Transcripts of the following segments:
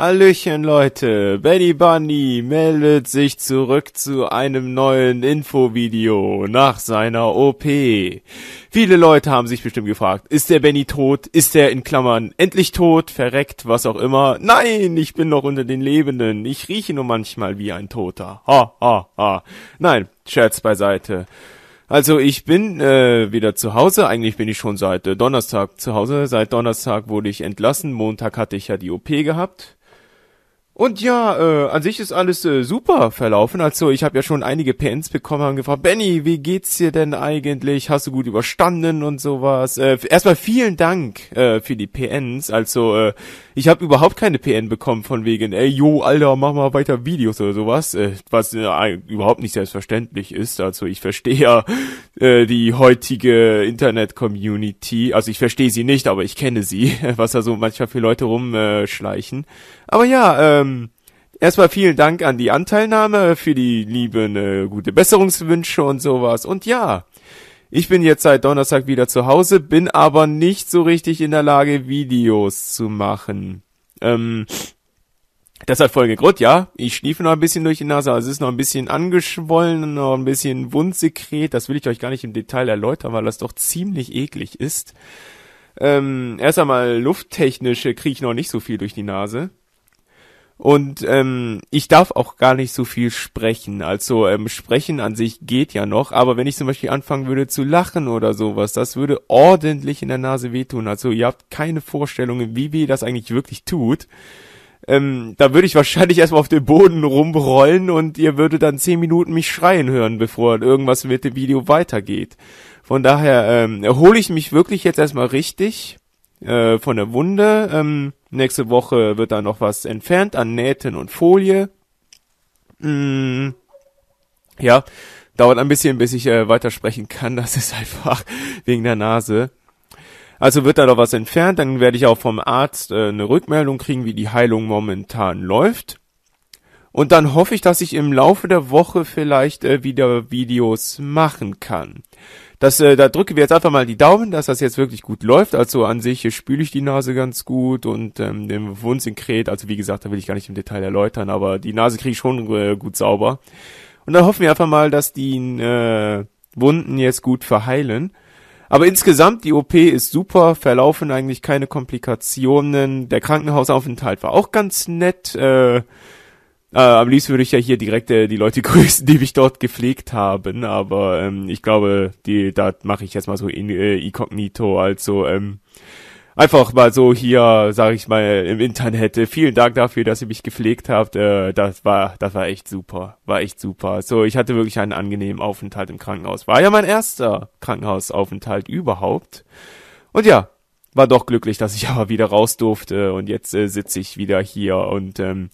Hallöchen Leute, Benny Bunny meldet sich zurück zu einem neuen Infovideo nach seiner OP. Viele Leute haben sich bestimmt gefragt, ist der Benny tot? Ist er in Klammern endlich tot, verreckt, was auch immer? Nein, ich bin noch unter den Lebenden. Ich rieche nur manchmal wie ein Toter. Ha, ha, ha. Nein, Scherz beiseite. Also ich bin äh, wieder zu Hause. Eigentlich bin ich schon seit äh, Donnerstag zu Hause. Seit Donnerstag wurde ich entlassen. Montag hatte ich ja die OP gehabt. Und ja, äh, an sich ist alles äh, super verlaufen. Also ich habe ja schon einige PNs bekommen, haben gefragt, Benny, wie geht's dir denn eigentlich? Hast du gut überstanden und sowas? Äh, erstmal vielen Dank äh, für die PNs. Also äh, ich habe überhaupt keine PN bekommen von wegen, ey, yo, Alter, mach mal weiter Videos oder sowas, äh, was äh, überhaupt nicht selbstverständlich ist. Also ich verstehe ja äh, die heutige Internet-Community. Also ich verstehe sie nicht, aber ich kenne sie, was da so manchmal für Leute rumschleichen. Äh, aber ja, ähm, ähm, erstmal vielen Dank an die Anteilnahme für die lieben äh, gute Besserungswünsche und sowas. Und ja, ich bin jetzt seit Donnerstag wieder zu Hause, bin aber nicht so richtig in der Lage, Videos zu machen. Ähm, das hat folgenden Grund, ja. Ich schniefe noch ein bisschen durch die Nase, also es ist noch ein bisschen angeschwollen, noch ein bisschen Wundsekret. Das will ich euch gar nicht im Detail erläutern, weil das doch ziemlich eklig ist. Ähm, erst einmal lufttechnisch äh, kriege ich noch nicht so viel durch die Nase. Und ähm, ich darf auch gar nicht so viel sprechen. Also ähm, sprechen an sich geht ja noch, aber wenn ich zum Beispiel anfangen würde zu lachen oder sowas, das würde ordentlich in der Nase wehtun. Also ihr habt keine Vorstellungen, wie weh das eigentlich wirklich tut. Ähm, da würde ich wahrscheinlich erstmal auf dem Boden rumrollen und ihr würdet dann zehn Minuten mich schreien hören, bevor irgendwas mit dem Video weitergeht. Von daher ähm, erhole ich mich wirklich jetzt erstmal richtig äh, von der Wunde. Ähm, nächste Woche wird da noch was entfernt an Nähten und Folie. Mm, ja, dauert ein bisschen, bis ich äh, weitersprechen kann. Das ist einfach wegen der Nase. Also wird da noch was entfernt. Dann werde ich auch vom Arzt äh, eine Rückmeldung kriegen, wie die Heilung momentan läuft. Und dann hoffe ich, dass ich im Laufe der Woche vielleicht äh, wieder Videos machen kann. Das, äh, da drücken wir jetzt einfach mal die Daumen, dass das jetzt wirklich gut läuft. Also an sich spüle ich die Nase ganz gut und ähm, den Wundsinkret, also wie gesagt, da will ich gar nicht im Detail erläutern, aber die Nase kriege ich schon äh, gut sauber. Und dann hoffen wir einfach mal, dass die äh, Wunden jetzt gut verheilen. Aber insgesamt, die OP ist super, verlaufen eigentlich keine Komplikationen. Der Krankenhausaufenthalt war auch ganz nett. Äh, äh, am liebsten würde ich ja hier direkt äh, die Leute grüßen, die mich dort gepflegt haben, aber ähm, ich glaube, die, da mache ich jetzt mal so in, äh, inkognito, also ähm, einfach mal so hier, sage ich mal, im Internet. Äh, vielen Dank dafür, dass ihr mich gepflegt habt. Äh, das war, das war echt super, war echt super. So, ich hatte wirklich einen angenehmen Aufenthalt im Krankenhaus. War ja mein erster Krankenhausaufenthalt überhaupt. Und ja, war doch glücklich, dass ich aber wieder raus durfte und jetzt äh, sitze ich wieder hier und ähm,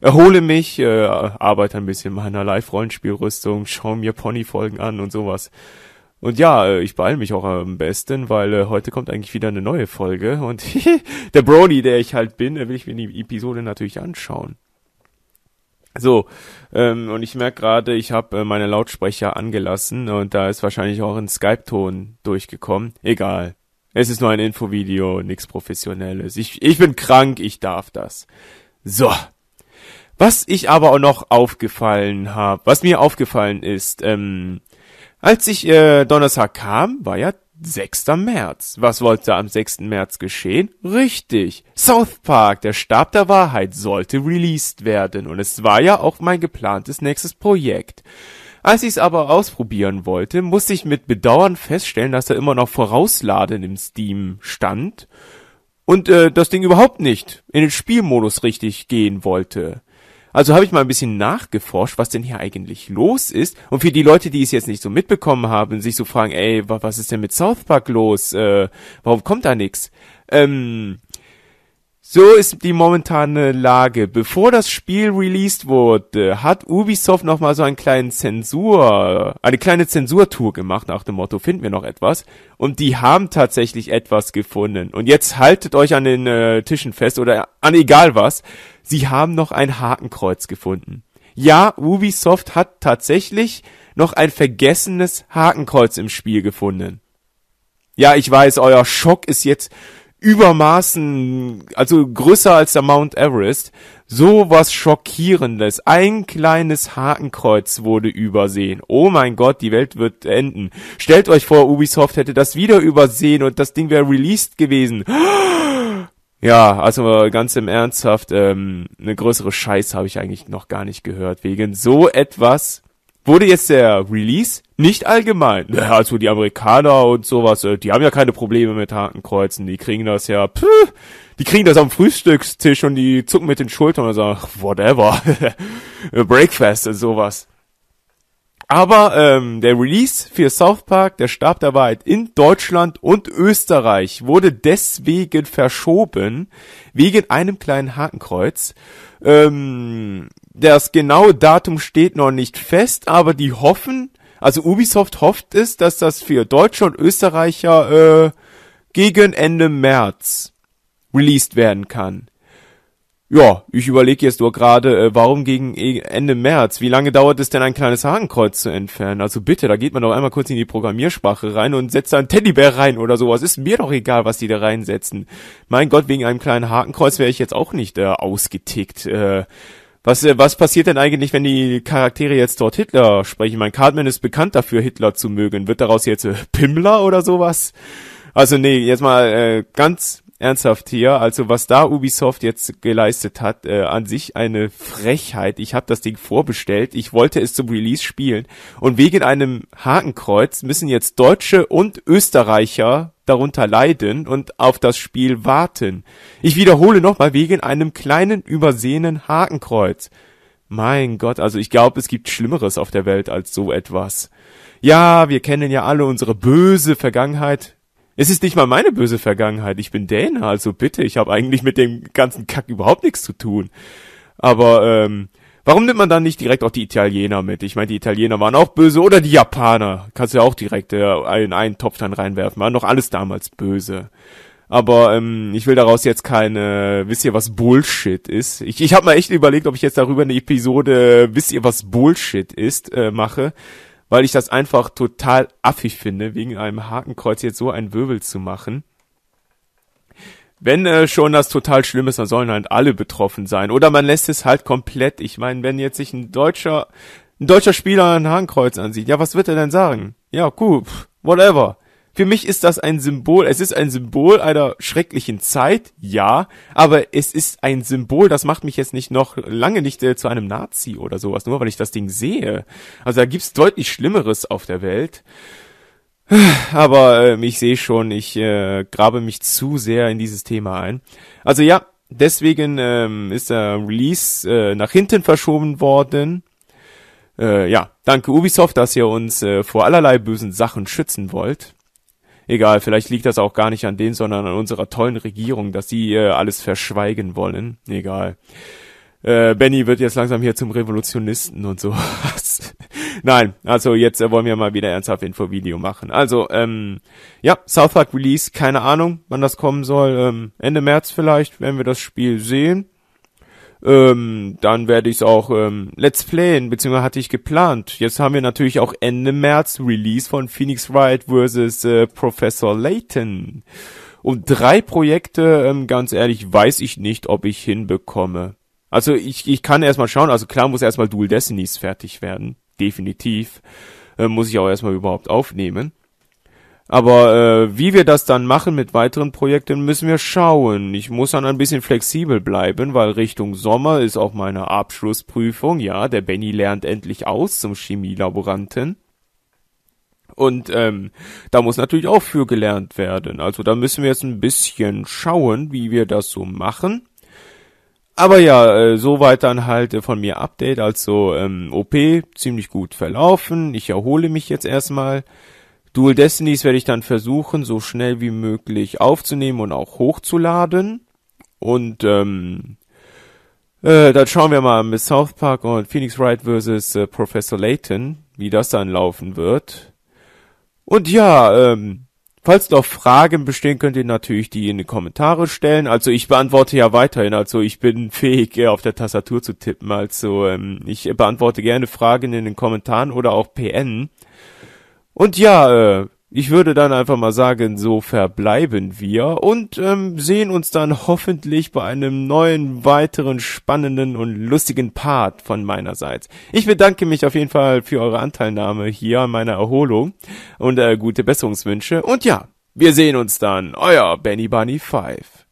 erhole mich, äh, arbeite ein bisschen meiner Live-Rollenspielrüstung, schaue mir Pony-Folgen an und sowas. Und ja, äh, ich beeile mich auch am besten, weil äh, heute kommt eigentlich wieder eine neue Folge und der Brony, der ich halt bin, will ich mir die Episode natürlich anschauen. So, ähm, und ich merke gerade, ich habe äh, meine Lautsprecher angelassen und da ist wahrscheinlich auch ein Skype-Ton durchgekommen. Egal. Es ist nur ein Infovideo, nichts Professionelles. Ich, ich bin krank, ich darf das. So. Was ich aber auch noch aufgefallen habe, was mir aufgefallen ist, ähm, als ich äh, Donnerstag kam, war ja 6. März. Was wollte am 6. März geschehen? Richtig. South Park, der Stab der Wahrheit, sollte released werden. Und es war ja auch mein geplantes nächstes Projekt. Als ich es aber ausprobieren wollte, musste ich mit Bedauern feststellen, dass er immer noch vorausladen im Steam stand und äh, das Ding überhaupt nicht in den Spielmodus richtig gehen wollte. Also habe ich mal ein bisschen nachgeforscht, was denn hier eigentlich los ist. Und für die Leute, die es jetzt nicht so mitbekommen haben, sich so fragen, ey, was ist denn mit South Park los? Äh, warum kommt da nichts? Ähm, so ist die momentane Lage. Bevor das Spiel released wurde, hat Ubisoft nochmal so einen kleinen Zensur, eine kleine Zensurtour gemacht nach dem Motto, finden wir noch etwas? Und die haben tatsächlich etwas gefunden. Und jetzt haltet euch an den äh, Tischen fest oder an egal was. Sie haben noch ein Hakenkreuz gefunden. Ja, Ubisoft hat tatsächlich noch ein vergessenes Hakenkreuz im Spiel gefunden. Ja, ich weiß, euer Schock ist jetzt übermaßen, also größer als der Mount Everest, so was Schockierendes. Ein kleines Hakenkreuz wurde übersehen. Oh mein Gott, die Welt wird enden. Stellt euch vor, Ubisoft hätte das wieder übersehen und das Ding wäre released gewesen. Ja, also ganz im Ernsthaft, ähm, eine größere Scheiß habe ich eigentlich noch gar nicht gehört. Wegen so etwas wurde jetzt der Release nicht allgemein. Naja, also die Amerikaner und sowas, äh, die haben ja keine Probleme mit Hakenkreuzen, die kriegen das ja, pff, die kriegen das am Frühstückstisch und die zucken mit den Schultern und sagen, whatever, Breakfast und sowas. Aber ähm, der Release für South Park, der Stab der Wahrheit in Deutschland und Österreich wurde deswegen verschoben, wegen einem kleinen Hakenkreuz. Ähm, das genaue Datum steht noch nicht fest, aber die hoffen, also Ubisoft hofft es, dass das für Deutsche und Österreicher äh, gegen Ende März released werden kann ja, ich überlege jetzt nur gerade, äh, warum gegen äh, Ende März? Wie lange dauert es denn, ein kleines Hakenkreuz zu entfernen? Also bitte, da geht man doch einmal kurz in die Programmiersprache rein und setzt da ein Teddybär rein oder sowas. Ist mir doch egal, was die da reinsetzen. Mein Gott, wegen einem kleinen Hakenkreuz wäre ich jetzt auch nicht äh, ausgetickt. Äh, was, äh, was passiert denn eigentlich, wenn die Charaktere jetzt dort Hitler sprechen? Mein Cartman ist bekannt dafür, Hitler zu mögen. Wird daraus jetzt äh, Pimmler oder sowas? Also nee, jetzt mal äh, ganz ernsthaft hier, also was da Ubisoft jetzt geleistet hat, äh, an sich eine Frechheit. Ich habe das Ding vorbestellt, ich wollte es zum Release spielen und wegen einem Hakenkreuz müssen jetzt Deutsche und Österreicher darunter leiden und auf das Spiel warten. Ich wiederhole nochmal wegen einem kleinen übersehenen Hakenkreuz. Mein Gott, also ich glaube, es gibt Schlimmeres auf der Welt als so etwas. Ja, wir kennen ja alle unsere böse Vergangenheit es ist nicht mal meine böse Vergangenheit. Ich bin Däne, also bitte. Ich habe eigentlich mit dem ganzen Kack überhaupt nichts zu tun. Aber ähm, warum nimmt man dann nicht direkt auch die Italiener mit? Ich meine, die Italiener waren auch böse oder die Japaner. Kannst du ja auch direkt äh, in einen Topf dann reinwerfen. War noch alles damals böse. Aber ähm, ich will daraus jetzt keine Wisst ihr, was Bullshit ist. Ich, ich habe mal echt überlegt, ob ich jetzt darüber eine Episode äh, Wisst ihr, was Bullshit ist äh, mache weil ich das einfach total affig finde, wegen einem Hakenkreuz jetzt so einen Wirbel zu machen. Wenn äh, schon das total schlimm ist, dann sollen halt alle betroffen sein. Oder man lässt es halt komplett. Ich meine, wenn jetzt sich ein deutscher, ein deutscher Spieler ein Hakenkreuz ansieht, ja, was wird er denn sagen? Ja, gut, whatever. Für mich ist das ein Symbol. Es ist ein Symbol einer schrecklichen Zeit, ja, aber es ist ein Symbol, das macht mich jetzt nicht noch lange nicht äh, zu einem Nazi oder sowas, nur weil ich das Ding sehe. Also da gibt's deutlich Schlimmeres auf der Welt. Aber ähm, ich sehe schon, ich äh, grabe mich zu sehr in dieses Thema ein. Also ja, deswegen ähm, ist der Release äh, nach hinten verschoben worden. Äh, ja, danke Ubisoft, dass ihr uns äh, vor allerlei bösen Sachen schützen wollt. Egal, vielleicht liegt das auch gar nicht an denen, sondern an unserer tollen Regierung, dass sie äh, alles verschweigen wollen. Egal. Äh, Benny wird jetzt langsam hier zum Revolutionisten und sowas. Nein, also jetzt äh, wollen wir mal wieder ernsthaft Info-Video machen. Also, ähm, ja, South Park Release, keine Ahnung, wann das kommen soll. Ähm, Ende März vielleicht werden wir das Spiel sehen. Ähm, dann werde ich es auch ähm, Let's Playen, beziehungsweise hatte ich geplant. Jetzt haben wir natürlich auch Ende März Release von Phoenix Wright vs. Äh, Professor Layton. Und drei Projekte, ähm, ganz ehrlich, weiß ich nicht, ob ich hinbekomme. Also ich, ich kann erstmal schauen, also klar muss erstmal Dual Destinies fertig werden, definitiv. Äh, muss ich auch erstmal überhaupt aufnehmen. Aber äh, wie wir das dann machen mit weiteren Projekten, müssen wir schauen. Ich muss dann ein bisschen flexibel bleiben, weil Richtung Sommer ist auch meine Abschlussprüfung. Ja, der Benny lernt endlich aus zum Chemielaboranten. Und ähm, da muss natürlich auch für gelernt werden. Also da müssen wir jetzt ein bisschen schauen, wie wir das so machen. Aber ja, äh, soweit dann halt äh, von mir Update. Also ähm, OP ziemlich gut verlaufen. Ich erhole mich jetzt erstmal. Dual Destinies werde ich dann versuchen, so schnell wie möglich aufzunehmen und auch hochzuladen. Und ähm, äh, dann schauen wir mal mit South Park und Phoenix Wright vs. Äh, Professor Layton, wie das dann laufen wird. Und ja, ähm, falls noch Fragen bestehen, könnt ihr natürlich die in die Kommentare stellen. Also ich beantworte ja weiterhin, also ich bin fähig, eher auf der Tastatur zu tippen. Also ähm, ich beantworte gerne Fragen in den Kommentaren oder auch PN. Und ja, äh, ich würde dann einfach mal sagen, so verbleiben wir und ähm, sehen uns dann hoffentlich bei einem neuen, weiteren, spannenden und lustigen Part von meinerseits. Ich bedanke mich auf jeden Fall für eure Anteilnahme hier an meiner Erholung und äh, gute Besserungswünsche. Und ja, wir sehen uns dann. Euer Benny Bunny 5.